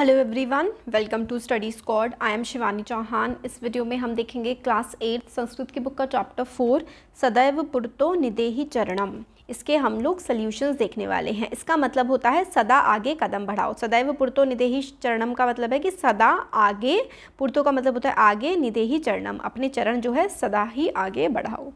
hello everyone welcome to study squad I am Shivani Chauhan इस video में हम देखेंगे क्लास एट संस्कृत की बुक का चैप्टर फोर सदैव पुरतो निदेही चरणम इसके हम लोग सल्यूशंस देखने वाले हैं इसका मतलब होता है सदा आगे कदम बढ़ाओ सदैव पुरतो निदेही चरणम का मतलब है कि सदा आगे पुरतो का मतलब होता है आगे निदेही चरणम अपने चरण जो है सदा ही आगे बढ़ाओ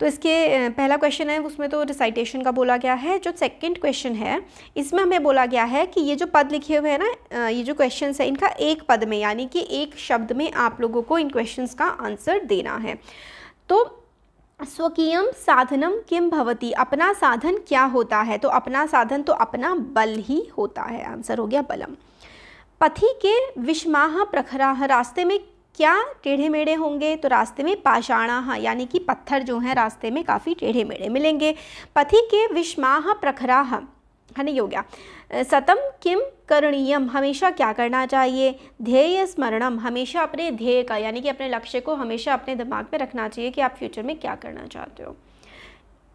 तो इसके पहला क्वेश्चन है उसमें तो रिसाइटेशन का बोला गया है जो सेकंड क्वेश्चन है इसमें हमें बोला गया है कि ये जो पद लिखे हुए हैं ना ये जो क्वेश्चन है इनका एक पद में यानी कि एक शब्द में आप लोगों को इन क्वेश्चन का आंसर देना है तो स्वकीयम साधनम किम भवती अपना साधन क्या होता है तो अपना साधन तो अपना बल ही होता है आंसर हो गया बलम पथी के विषमाह प्रखराह रास्ते में क्या टेढ़े मेढ़े होंगे तो रास्ते में पाषाणाह हाँ, यानी कि पत्थर जो हैं रास्ते में काफ़ी टेढ़े मेढ़े मिलेंगे पथि के विषमाह प्रखराह है नहीं हो गया सतम किम करणीयम हमेशा क्या करना चाहिए ध्येय स्मरणम हमेशा अपने ध्येय का यानी कि अपने लक्ष्य को हमेशा अपने दिमाग में रखना चाहिए कि आप फ्यूचर में क्या करना चाहते हो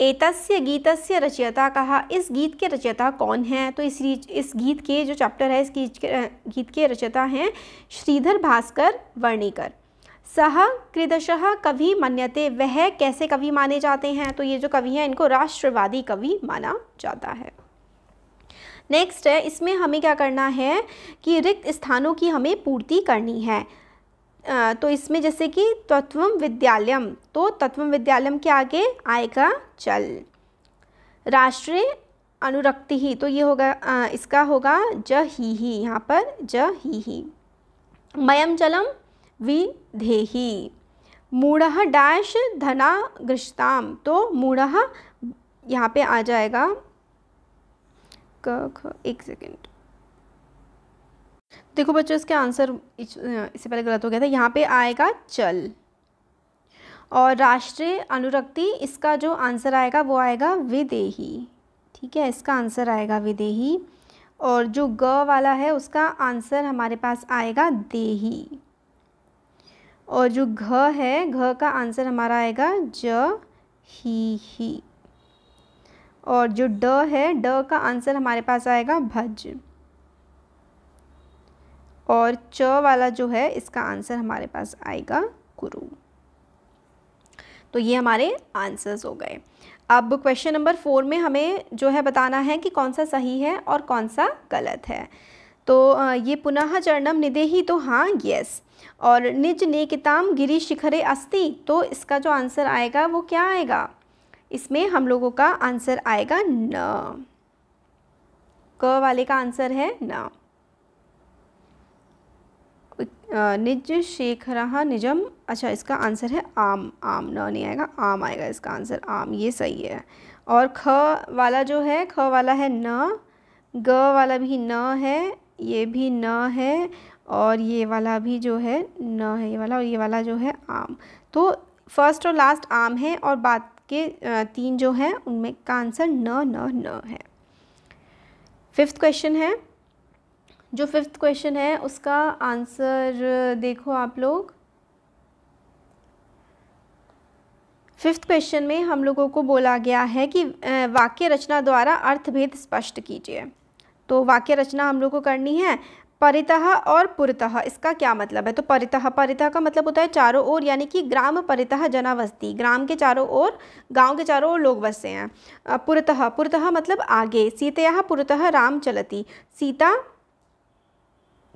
एतस्य गीतस्य रचयिता कहा इस गीत के रचयिता कौन है तो इस इस गीत के जो चैप्टर है इस गीत के गीत के रचयिता हैं श्रीधर भास्कर वर्णिकर सह कृदशः कवि मान्यते वह कैसे कवि माने जाते हैं तो ये जो कवि हैं इनको राष्ट्रवादी कवि माना जाता है नेक्स्ट है इसमें हमें क्या करना है कि रिक्त स्थानों की हमें पूर्ति करनी है तो इसमें जैसे कि तत्व विद्यालयम तो तत्व विद्यालयम के आगे आएगा चल राष्ट्रीय अनुरक्ति ही तो ये होगा आ, इसका होगा ज ही ही यहाँ पर ज ही ही मयम जलम विधेही मूढ़ डैश धना गृषताम तो मूढ़ यहाँ पे आ जाएगा क एक सेकेंड देखो बच्चों इसके आंसर इससे पहले गलत हो गया था यहाँ पे आएगा चल और राष्ट्रीय अनुरक्ति इसका जो आंसर आएगा वो आएगा विदेही ठीक है इसका आंसर आएगा विदेही और जो ग वाला है उसका आंसर हमारे पास आएगा देही और जो घ है घ का आंसर हमारा आएगा ज ही ही और जो ड है ड का आंसर हमारे पास आएगा भज और च वाला जो है इसका आंसर हमारे पास आएगा गुरु तो ये हमारे आंसर्स हो गए अब क्वेश्चन नंबर फोर में हमें जो है बताना है कि कौन सा सही है और कौन सा गलत है तो ये पुनः चरणम निधे ही तो हाँ यस और निज किताम गिरी शिखरे अस्ति तो इसका जो आंसर आएगा वो क्या आएगा इसमें हम लोगों का आंसर आएगा न क वाले का आंसर है न निज शेखरहा निजम अच्छा इसका आंसर है आम आम न नहीं आएगा आम आएगा इसका आंसर आम ये सही है और ख वाला जो है ख वाला है न ग वाला भी न है ये भी न है और ये वाला भी जो है न है ये वाला और ये वाला जो है आम तो फर्स्ट और लास्ट आम है और बात के तीन जो हैं उनमें का आंसर न न न है फिफ्थ क्वेश्चन है जो फिफ्थ क्वेश्चन है उसका आंसर देखो आप लोग फिफ्थ क्वेश्चन में हम लोगों को बोला गया है कि वाक्य रचना द्वारा अर्थभेद स्पष्ट कीजिए तो वाक्य रचना हम लोग को करनी है परितः और पुरतः इसका क्या मतलब है तो परितः परितः का मतलब होता है चारों ओर यानी कि ग्राम परितः जनावस्ती ग्राम के चारों ओर गांव के चारों ओर लोग बसे हैं पुरतः पुरतः मतलब आगे सीतया पुरतः राम चलती सीता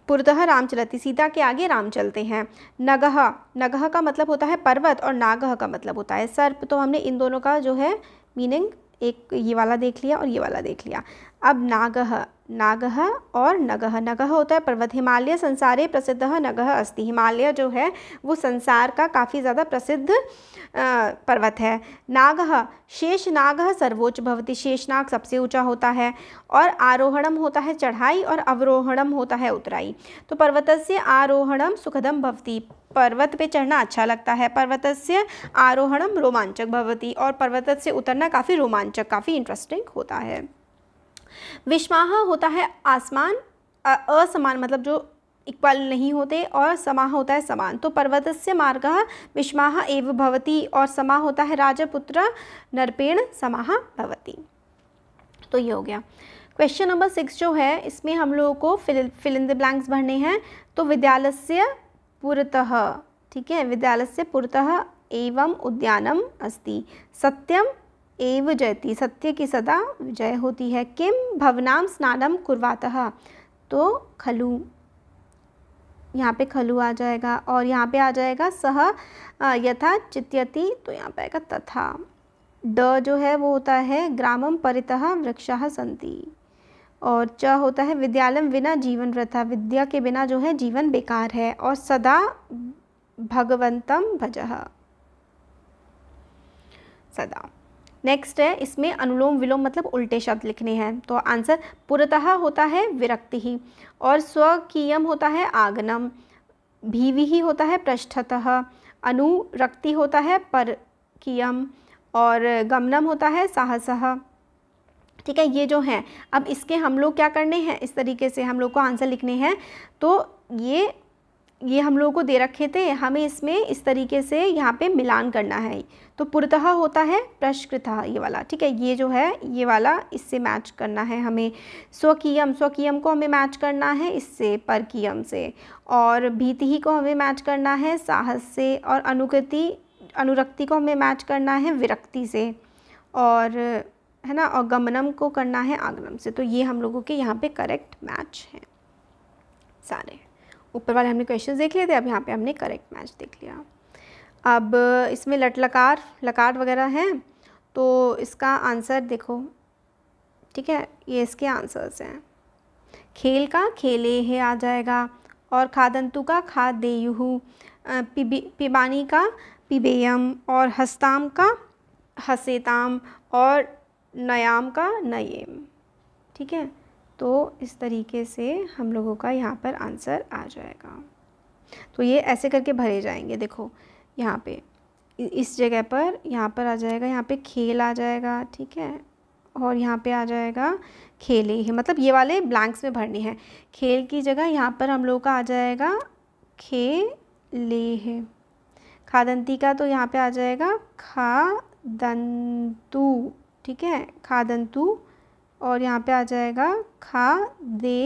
पुरतः राम चलती सीता के आगे राम चलते हैं नगह नगह का मतलब होता है पर्वत और नागह का मतलब होता है सर्प तो हमने इन दोनों का जो है मीनिंग एक ये वाला देख लिया और ये वाला देख लिया अब नागह नागह और नगह नगह होता है पर्वत हिमालय संसारे प्रसिद्ध नगह अस्ति हिमालय जो है वो संसार का काफ़ी ज़्यादा प्रसिद्ध पर्वत है नागह शेष नागह सर्वोच्च भवती शेषनाग सबसे ऊंचा होता है और आरोहणम होता है चढ़ाई और अवरोहणम होता है उतराई तो पर्वत से आरोहणम सुखदम भवती पर्वत पे चढ़ना अच्छा लगता है पर्वत से आरोहणम रोमांचक भवती और पर्वत से उतरना काफ़ी रोमांचक काफ़ी इंटरेस्टिंग होता है विश्वाह होता है आसमान असमान मतलब जो इक्वल नहीं होते और समा होता है समान तो पर्वत से मार्ग विश्वाह एव भवती और समा होता है राजपुत्र नरपेण समाह भवती तो ये हो गया क्वेश्चन नंबर सिक्स जो है इसमें हम लोगों को fill fill in the blanks भरने हैं तो विद्यालय पुरतः ठीक है से पुरतः एवं उद्यानम अस्ति सत्यम एव जयति सत्य की सदा विजय होती है किम भवनाम स्नानम कुर्वातः तो खलु यहाँ पे खलु आ जाएगा और यहाँ पे आ जाएगा सह यथा चित्यति तो यहाँ पे आएगा तथा ड जो है वो होता है ग्रामम परितः वृक्षा सन्ति और च होता है विद्यालय बिना जीवन प्रथा विद्या के बिना जो है जीवन बेकार है और सदा भगवंतम भज सदा नेक्स्ट है इसमें अनुलोम विलोम मतलब उल्टे शब्द लिखने हैं तो आंसर पुरतः होता है विरक्ति ही और स्वकीयम होता है आगनम भीवी ही होता है पृष्ठतः अनुरक्ति होता है पर कियम और गमनम होता है साहसह ठीक है ये जो हैं अब इसके हम लोग क्या करने हैं इस तरीके से हम लोग को आंसर लिखने हैं तो ये ये हम लोगों को दे रखे थे हमें इसमें इस तरीके से यहाँ पे मिलान करना है तो पुरतः होता है प्रश्कृत ये वाला ठीक है ये जो है ये वाला इससे मैच करना है हमें स्वकीयम स्वकीयम को हमें मैच करना है इससे परकीयम से और भीति ही को हमें मैच करना है साहस से और अनुकृति अनुरक्ति को हमें मैच करना है विरक्ति से और है ना और गमनम को करना है आगनम से तो ये हम लोगों के यहाँ पे करेक्ट मैच हैं सारे ऊपर वाले हमने क्वेश्चन देख लिए थे अब यहाँ पे हमने करेक्ट मैच देख लिया अब इसमें लट लकार लकार वगैरह हैं तो इसका आंसर देखो ठीक है ये इसके आंसर्स हैं खेल का खेले है आ जाएगा और खादंतु का खा पिबी पिबानी का पिबेयम और हस्ताम का हसेताम और नयाम का नयेम ठीक है तो इस तरीके से हम लोगों का यहाँ पर आंसर आ जाएगा तो ये ऐसे करके भरे जाएंगे देखो यहाँ पे इस जगह पर यहाँ पर आ जाएगा यहाँ पे खेल आ जाएगा ठीक है और यहाँ पे आ जाएगा खेले ही मतलब ये वाले ब्लैंक्स में भरने हैं खेल की जगह यहाँ पर हम लोगों का आ जाएगा खे ले है खादंती का तो यहाँ पे आ जाएगा खा ठीक है खादंतु और यहाँ पे आ जाएगा खा दे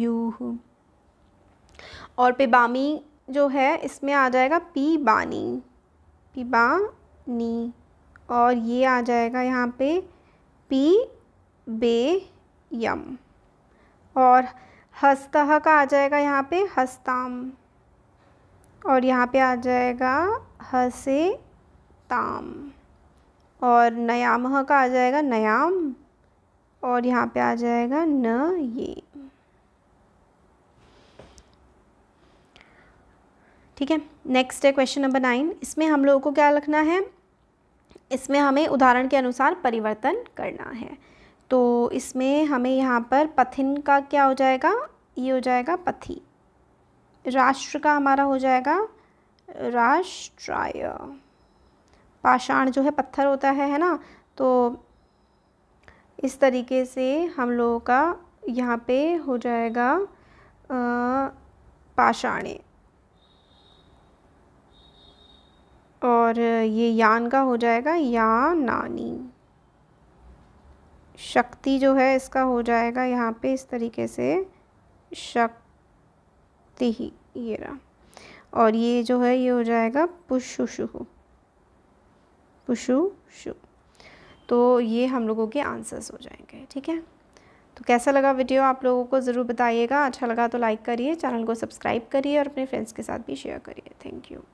यू और पिबामी जो है इसमें आ जाएगा पी बानी पिबानी और ये आ जाएगा यहाँ पे पी बे यम और हस्तः का आ जाएगा यहाँ पे हस्ताम और यहाँ पे आ जाएगा हसे ताम और नयाम का आ जाएगा नयाम और यहाँ पे आ जाएगा न ये ठीक है नेक्स्ट है क्वेश्चन नंबर नाइन इसमें हम लोगों को क्या लिखना है इसमें हमें उदाहरण के अनुसार परिवर्तन करना है तो इसमें हमें यहाँ पर पथिन का क्या हो जाएगा ये हो जाएगा पथी राष्ट्र का हमारा हो जाएगा राष्ट्राय पाषाण जो है पत्थर होता है है ना तो इस तरीके से हम लोगों का यहाँ पे हो जाएगा पाषाणे और ये यान का हो जाएगा या नानी शक्ति जो है इसका हो जाएगा यहाँ पे इस तरीके से शक्ति ही ये रहा और ये जो है ये हो जाएगा पुशुशु पुशु शु तो ये हम लोगों के आंसर्स हो जाएंगे ठीक है तो कैसा लगा वीडियो आप लोगों को ज़रूर बताइएगा अच्छा लगा तो लाइक करिए चैनल को सब्सक्राइब करिए और अपने फ्रेंड्स के साथ भी शेयर करिए थैंक यू